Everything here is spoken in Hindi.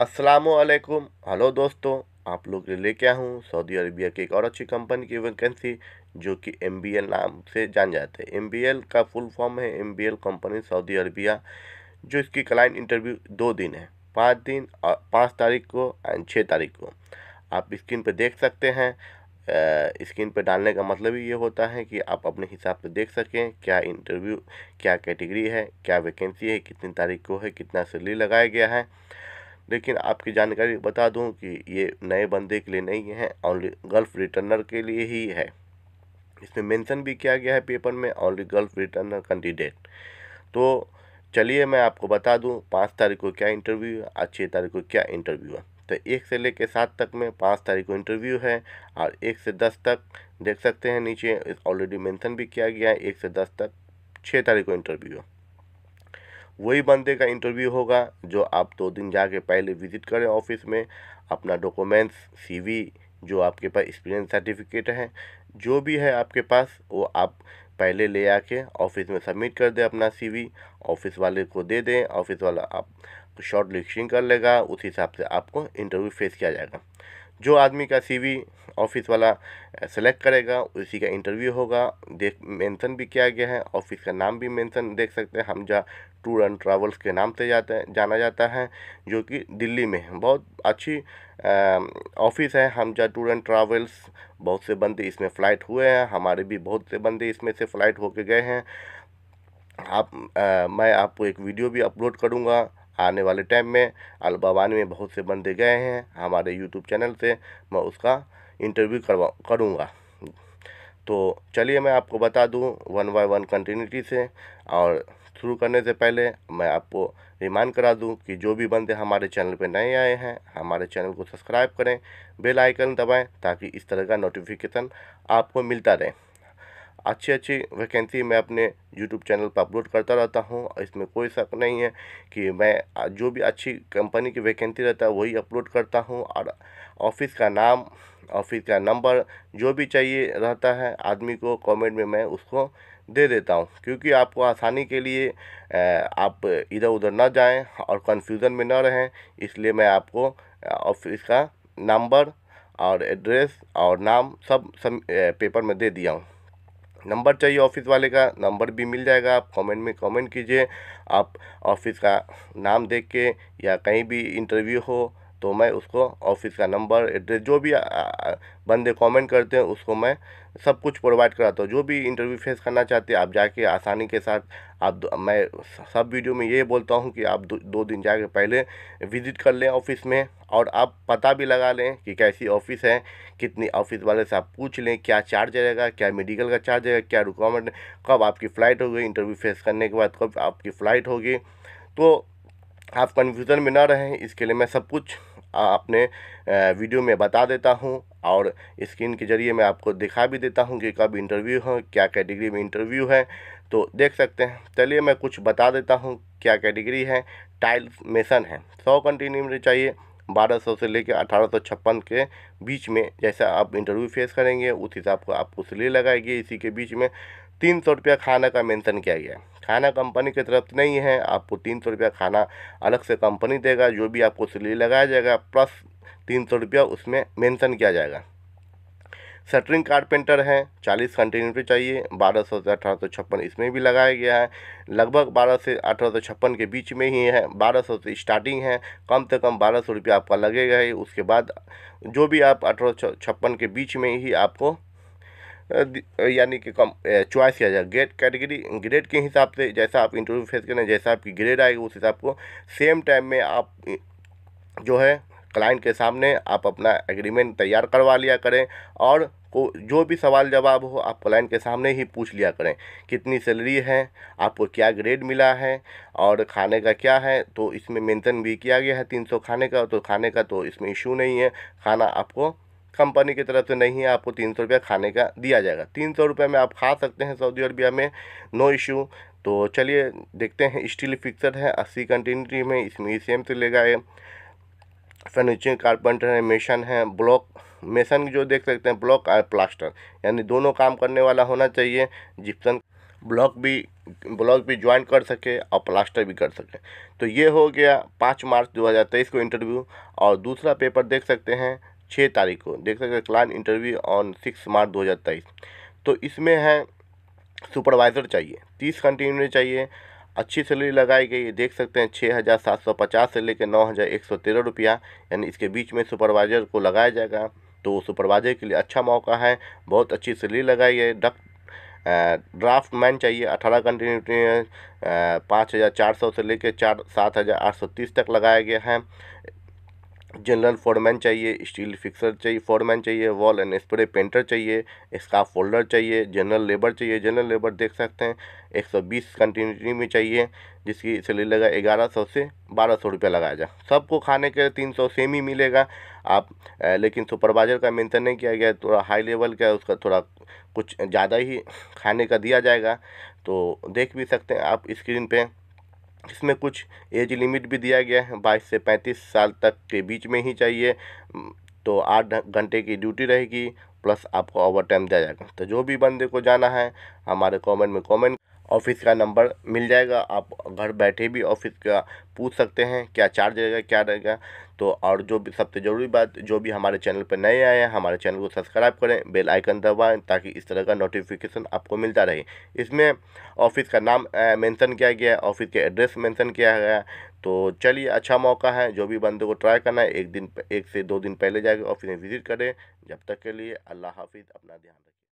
असलकुम हेलो दोस्तों आप लोग के लेके आया हूँ सऊदी अरबिया की एक और अच्छी कंपनी की वैकेंसी जो कि एम नाम से जान जाते हैं एम का फुल फॉर्म है एम कंपनी सऊदी अरबिया जो इसकी क्लाइंट इंटरव्यू दो दिन है पाँच दिन और पाँच तारीख को एंड छः तारीख को आप स्क्रीन पर देख सकते हैं स्क्रीन पर डालने का मतलब ही ये होता है कि आप अपने हिसाब से देख सकें क्या इंटरव्यू क्या कैटेगरी है क्या वैकेंसी है कितनी तारीख को है कितना सैलरी लगाया गया है लेकिन आपकी जानकारी बता दूं कि ये नए बंदे के लिए नहीं है ओनली गल्फ रिटर्नर के लिए ही है इसमें मेंशन भी किया गया है पेपर में ओनली गल्फ रिटर्नर कैंडिडेट तो चलिए मैं आपको बता दूं पाँच तारीख को क्या इंटरव्यू है और छः तारीख को क्या इंटरव्यू है तो एक से लेकर सात तक में पाँच तारीख को इंटरव्यू है और एक से दस तक देख सकते हैं नीचे ऑलरेडी मैंसन भी किया गया है एक से दस तक छः तारीख को इंटरव्यू है वही बंदे का इंटरव्यू होगा जो आप दो दिन जाके पहले विज़िट करें ऑफिस में अपना डॉक्यूमेंट्स सीवी जो आपके पास एक्सपीरियंस सर्टिफिकेट है जो भी है आपके पास वो आप पहले ले आके ऑफिस में सबमिट कर दें अपना सीवी ऑफिस वाले को दे दें ऑफिस वाला आप शॉर्ट लिस्टिंग कर लेगा उस हिसाब से आपको इंटरव्यू फेस किया जाएगा जो आदमी का सीवी ऑफिस वाला सेलेक्ट करेगा उसी का इंटरव्यू होगा देख मेंशन भी किया गया है ऑफिस का नाम भी मेंशन देख सकते हैं हमजा टूर एंड ट्रैवल्स के नाम से जाते हैं जाना जाता है जो कि दिल्ली में है बहुत अच्छी ऑफिस है हमजा टूर एंड ट्रैवल्स बहुत से बंदे इसमें फ़्लाइट हुए हैं हमारे भी बहुत से बंदे इसमें से फ़्लाइट होके गए हैं आप आ, मैं आपको एक वीडियो भी अपलोड करूँगा आने वाले टाइम में अलबावानी में बहुत से बंदे गए हैं हमारे यूट्यूब चैनल से मैं उसका इंटरव्यू करवा करूँगा तो चलिए मैं आपको बता दूँ वन बाई वन कंटिन्यूटी से और शुरू करने से पहले मैं आपको रिमाइंड करा दूं कि जो भी बंदे हमारे चैनल पर नए आए हैं हमारे चैनल को सब्सक्राइब करें बेल आइकन दबाएं ताकि इस तरह का नोटिफिकेशन आपको मिलता रहे अच्छी अच्छी वैकेंसी मैं अपने यूट्यूब चैनल पर अपलोड करता रहता हूँ इसमें कोई शक नहीं है कि मैं जो भी अच्छी कंपनी की वैकेंसी रहता है वही अपलोड करता हूँ और ऑफिस का नाम ऑफिस का नंबर जो भी चाहिए रहता है आदमी को कमेंट में मैं उसको दे देता हूँ क्योंकि आपको आसानी के लिए आप इधर उधर ना जाएं और कन्फ्यूज़न में ना रहें इसलिए मैं आपको ऑफिस का नंबर और एड्रेस और नाम सब, सब पेपर में दे दिया हूँ नंबर चाहिए ऑफिस वाले का नंबर भी मिल जाएगा आप कमेंट में कमेंट कीजिए आप ऑफिस का नाम देख के या कहीं भी इंटरव्यू हो तो मैं उसको ऑफिस का नंबर एड्रेस जो भी बंदे कमेंट करते हैं उसको मैं सब कुछ प्रोवाइड कराता हूँ जो भी इंटरव्यू फेस करना चाहते हैं आप जाके आसानी के साथ आप मैं सब वीडियो में ये बोलता हूँ कि आप दो, दो दिन जाके पहले विज़िट कर लें ऑफिस में और आप पता भी लगा लें कि कैसी ऑफिस है कितनी ऑफिस वाले से आप पूछ लें क्या चार्ज रहेगा क्या मेडिकल का चार्ज रहेगा क्या रिक्वायरमेंट कब आपकी फ़्लाइट होगी इंटरव्यू फेस करने के बाद कब आपकी फ़्लाइट होगी तो आप कन्फ्यूज़न में ना रहें इसके लिए मैं सब कुछ अपने वीडियो में बता देता हूं और स्क्रीन के ज़रिए मैं आपको दिखा भी देता हूं कि कब इंटरव्यू है क्या कैटेगरी में इंटरव्यू है तो देख सकते हैं चलिए मैं कुछ बता देता हूं क्या कैटेगरी है टाइल्स मेसन है सौ कंटिन्यू चाहिए बारह सौ से लेकर अठारह सौ छप्पन के बीच में जैसा आप इंटरव्यू फेस करेंगे उस हिसाब को आपको सिले लगाएगी इसी के बीच में तीन सौ रुपया खाना का मेंशन किया गया खाना कंपनी की तरफ नहीं है आपको तीन सौ रुपया खाना अलग से कंपनी देगा जो भी आपको सिली लगाया जाएगा प्लस तीन सौ रुपया उसमें मेंशन किया जाएगा शटरिंग कारपेंटर हैं चालीस पर चाहिए बारह सौ से अठारह सौ छप्पन इसमें भी लगाया गया है लगभग बारह से अठारह सौ छप्पन के बीच में ही है बारह सौ से स्टार्टिंग है कम से कम बारह सौ रुपया आपका लगेगा ही उसके बाद जो भी आप अठारह सौ छप्पन के बीच में ही आपको यानी कि कम चॉइस किया जाए ग्रेड कैटेगरी ग्रेड के हिसाब से जैसा आप इंटरव्यू फेस करें जैसा आपकी ग्रेड आएगी उस हिसाब को सेम टाइम में आप जो है क्लाइंट के सामने आप अपना एग्रीमेंट तैयार करवा लिया करें और को जो भी सवाल जवाब हो आप क्लाइंट के सामने ही पूछ लिया करें कितनी सैलरी है आपको क्या ग्रेड मिला है और खाने का क्या है तो इसमें मेंशन भी किया गया है तीन सौ खाने का तो खाने का तो इसमें इशू नहीं है खाना आपको कंपनी की तरफ से नहीं है आपको तीन सौ रुपया खाने का दिया जाएगा तीन सौ रुपये में आप खा सकते हैं सऊदी अरबिया में नो इशू तो चलिए देखते हैं स्टील फिक्सर है अस्सी कंटिन्यूटी में इसमें ई e से लेगा ये फर्नीचर कारपेंटर है मेशन है ब्लॉक मेसन जो देख सकते हैं ब्लॉक और प्लास्टर यानी दोनों काम करने वाला होना चाहिए जिप्सन ब्लॉक भी ब्लॉक भी ज्वाइन कर सके और प्लास्टर भी कर सके तो ये हो गया पाँच मार्च 2023 को इंटरव्यू और दूसरा पेपर देख सकते हैं छः तारीख को देख सकते हैं client interview on six March दो हज़ार तेईस तो इसमें है सुपरवाइज़र चाहिए तीस कंटिन्यू चाहिए अच्छी सैलरी लगाई गई है देख सकते हैं छः हज़ार सात सौ पचास से लेकर नौ हज़ार एक सौ तेरह रुपया यानी इसके बीच में सुपरवाइज़र को लगाया जाएगा तो सुपरवाइज़र के लिए अच्छा मौका है बहुत अच्छी सैलरी लगाई है डक ड्राफ्ट मैन चाहिए अठारह कंटिन्यूटी पाँच हज़ार चार सौ से लेकर चार सात हज़ार आठ सौ तीस तक लगाया गया है जनरल फोरमैन चाहिए स्टील फिक्सर चाहिए फोरमैन चाहिए वॉल एंड स्प्रे पेंटर चाहिए स्काफ फोल्डर चाहिए जनरल लेबर चाहिए जनरल लेबर देख सकते हैं 120 कंटिन्यूटी में चाहिए जिसकी सैलरी लगा ग्यारह सौ से बारह सौ रुपया लगाया जाए सबको खाने के तीन सौ सेम ही मिलेगा आप ए, लेकिन सुपरवाइजर का मेंटेन नहीं किया गया थोड़ा हाई लेवल का उसका थोड़ा कुछ ज़्यादा ही खाने का दिया जाएगा तो देख भी सकते हैं आप स्क्रीन पर इसमें कुछ एज लिमिट भी दिया गया है बाईस से पैंतीस साल तक के बीच में ही चाहिए तो आठ घंटे की ड्यूटी रहेगी प्लस आपको ओवर टाइम दिया जाएगा तो जो भी बंदे को जाना है हमारे कमेंट में कमेंट ऑफिस का नंबर मिल जाएगा आप घर बैठे भी ऑफिस का पूछ सकते हैं क्या चार्ज रहेगा क्या रहेगा तो और जो भी सबसे ज़रूरी बात जो भी हमारे चैनल पर नए आए हैं हमारे चैनल को सब्सक्राइब करें बेल आइकन दबाएं ताकि इस तरह का नोटिफिकेशन आपको मिलता रहे इसमें ऑफिस का नाम मेंशन किया गया है ऑफिस के एड्रेस मेंशन किया गया तो चलिए अच्छा मौका है जो भी बंदे को ट्राई करना है एक दिन एक से दो दिन पहले जाकर ऑफिस में विजिट करें जब तक के लिए अल्लाह हाफिज़ अपना ध्यान रखें